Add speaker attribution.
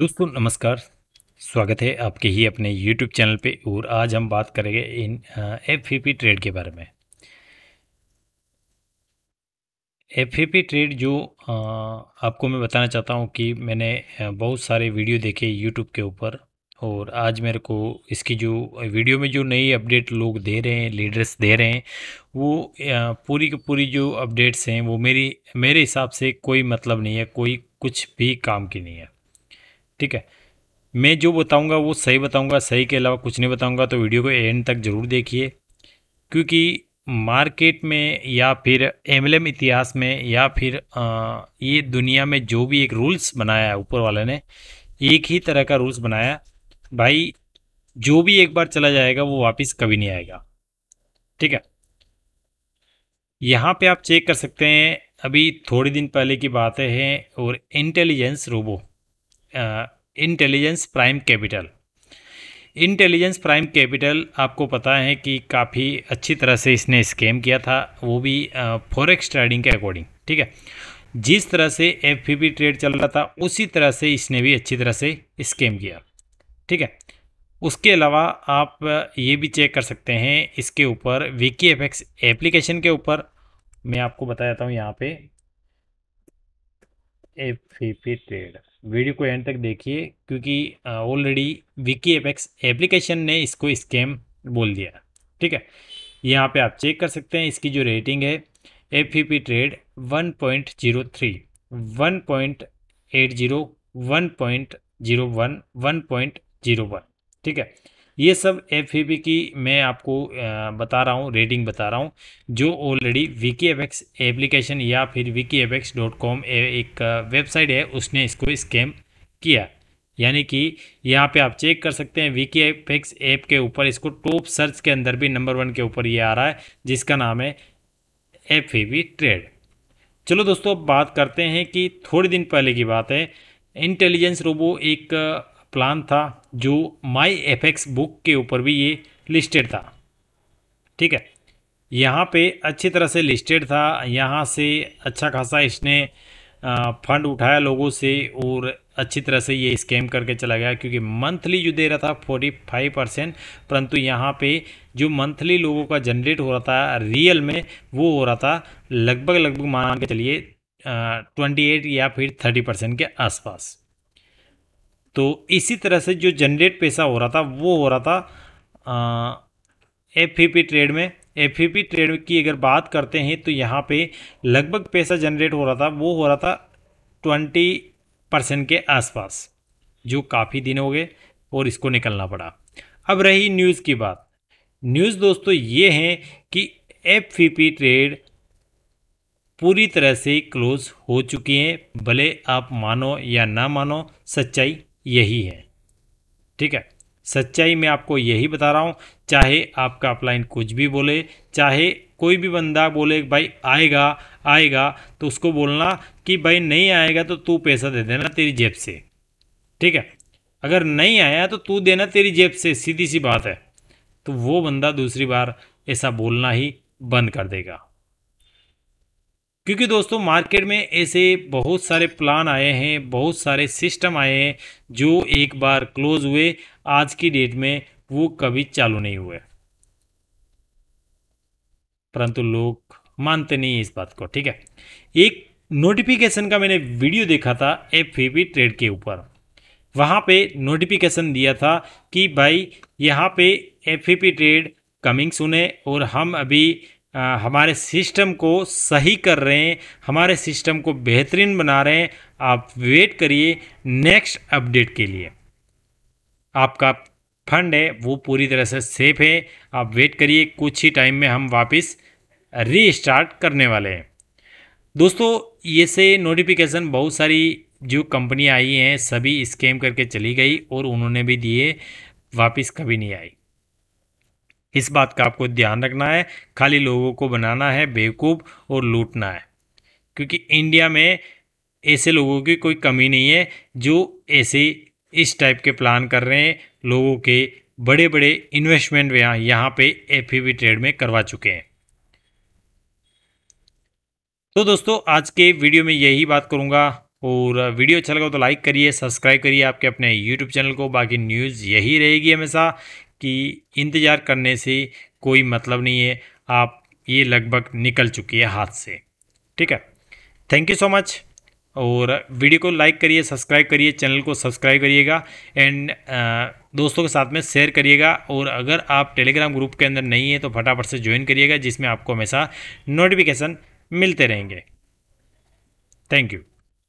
Speaker 1: दोस्तों नमस्कार स्वागत है आपके ही अपने YouTube चैनल पे और आज हम बात करेंगे इन एफ ट्रेड e के बारे में एफ ट्रेड e जो आ, आपको मैं बताना चाहता हूँ कि मैंने बहुत सारे वीडियो देखे YouTube के ऊपर और आज मेरे को इसकी जो वीडियो में जो नई अपडेट लोग दे रहे हैं लीडर्स दे रहे हैं वो पूरी की पूरी जो अपडेट्स हैं वो मेरी मेरे हिसाब से कोई मतलब नहीं है कोई कुछ भी काम की नहीं है ठीक है मैं जो बताऊंगा वो सही बताऊंगा सही के अलावा कुछ नहीं बताऊंगा तो वीडियो को एंड तक ज़रूर देखिए क्योंकि मार्केट में या फिर एम इतिहास में या फिर आ, ये दुनिया में जो भी एक रूल्स बनाया है ऊपर वाले ने एक ही तरह का रूल्स बनाया भाई जो भी एक बार चला जाएगा वो वापस कभी नहीं आएगा ठीक है यहाँ पे आप चेक कर सकते हैं अभी थोड़े दिन पहले की बातें हैं और intelligence robo intelligence prime capital intelligence prime capital आपको पता है कि काफ़ी अच्छी तरह से इसने स्कैम किया था वो भी फॉरेक्स ट्रेडिंग के अकॉर्डिंग ठीक है जिस तरह से एफ ट्रेड चल रहा था उसी तरह से इसने भी अच्छी तरह से स्कैम किया ठीक है उसके अलावा आप ये भी चेक कर सकते हैं इसके ऊपर विकी एफ एप्लीकेशन के ऊपर मैं आपको बता देता हूँ यहाँ पे एफ ट्रेड वीडियो को एंड तक देखिए क्योंकि ऑलरेडी विकी एपेक्स एप्लीकेशन ने इसको स्कैम बोल दिया ठीक है यहाँ पे आप चेक कर सकते हैं इसकी जो रेटिंग है F E P trade one point zero three one point eight zero one point zero one one point zero one ठीक है ये सब एफ की मैं आपको बता रहा हूँ रेटिंग बता रहा हूँ जो ऑलरेडी विकी एपेक्स एप्लीकेशन या फिर विकी एपेक्स डॉट कॉम एक वेबसाइट है उसने इसको स्कैम किया यानी कि यहाँ पे आप चेक कर सकते हैं विकी एपेक्स ऐप के ऊपर इसको टॉप सर्च के अंदर भी नंबर वन के ऊपर ये आ रहा है जिसका नाम है एफ ट्रेड चलो दोस्तों अब बात करते हैं कि थोड़े दिन पहले की बात है इंटेलिजेंस रोबो एक प्लान था जो माई एफ एक्स बुक के ऊपर भी ये लिस्टेड था ठीक है यहाँ पे अच्छी तरह से लिस्टेड था यहाँ से अच्छा खासा इसने फंड उठाया लोगों से और अच्छी तरह से ये स्कैम करके चला गया क्योंकि मंथली जो दे रहा था फोर्टी फाइव परसेंट परंतु यहाँ पे जो मंथली लोगों का जनरेट हो रहा था रियल में वो हो रहा था लगभग लगभग मान के चलिए ट्वेंटी एट या फिर थर्टी परसेंट के आसपास तो इसी तरह से जो जनरेट पैसा हो रहा था वो हो रहा था एफ ट्रेड में एफ ट्रेड की अगर बात करते हैं तो यहाँ पे लगभग पैसा जनरेट हो रहा था वो हो रहा था ट्वेंटी परसेंट के आसपास जो काफ़ी दिन हो गए और इसको निकलना पड़ा अब रही न्यूज़ की बात न्यूज़ दोस्तों ये है कि एफ ट्रेड पूरी तरह से क्लोज हो चुकी हैं भले आप मानो या ना मानो सच्चाई यही है ठीक है सच्चाई मैं आपको यही बता रहा हूँ चाहे आपका अपलाइन कुछ भी बोले चाहे कोई भी बंदा बोले भाई आएगा आएगा तो उसको बोलना कि भाई नहीं आएगा तो तू पैसा दे देना तेरी जेब से ठीक है अगर नहीं आया तो तू देना तेरी जेब से सीधी सी बात है तो वो बंदा दूसरी बार ऐसा बोलना ही बंद कर देगा क्योंकि दोस्तों मार्केट में ऐसे बहुत सारे प्लान आए हैं बहुत सारे सिस्टम आए हैं जो एक बार क्लोज हुए आज की डेट में वो कभी चालू नहीं हुए परंतु लोग मानते नहीं इस बात को ठीक है एक नोटिफिकेशन का मैंने वीडियो देखा था एफ ट्रेड के ऊपर वहाँ पे नोटिफिकेशन दिया था कि भाई यहाँ पे एफ ट्रेड कमिंग सुने और हम अभी आ, हमारे सिस्टम को सही कर रहे हैं हमारे सिस्टम को बेहतरीन बना रहे हैं आप वेट करिए नेक्स्ट अपडेट के लिए आपका फंड है वो पूरी तरह से सेफ है आप वेट करिए कुछ ही टाइम में हम वापस रीस्टार्ट करने वाले हैं दोस्तों ये से नोटिफिकेशन बहुत सारी जो कंपनी आई हैं सभी स्कैम करके चली गई और उन्होंने भी दिए वापस कभी नहीं आई इस बात का आपको ध्यान रखना है खाली लोगों को बनाना है बेवकूफ़ और लूटना है क्योंकि इंडिया में ऐसे लोगों की कोई कमी नहीं है जो ऐसे इस टाइप के प्लान कर रहे हैं लोगों के बड़े बड़े इन्वेस्टमेंट यहाँ यहाँ पे एफ ट्रेड e में करवा चुके हैं तो दोस्तों आज के वीडियो में यही बात करूँगा और वीडियो अच्छा लगा तो लाइक करिए सब्सक्राइब करिए आपके अपने यूट्यूब चैनल को बाकी न्यूज़ यही रहेगी हमेशा कि इंतज़ार करने से कोई मतलब नहीं है आप ये लगभग निकल चुकी है हाथ से ठीक है थैंक यू सो मच और वीडियो को लाइक करिए सब्सक्राइब करिए चैनल को सब्सक्राइब करिएगा एंड दोस्तों के साथ में शेयर करिएगा और अगर आप टेलीग्राम ग्रुप के अंदर नहीं है तो फटाफट से ज्वाइन करिएगा जिसमें आपको हमेशा नोटिफिकेशन मिलते रहेंगे थैंक यू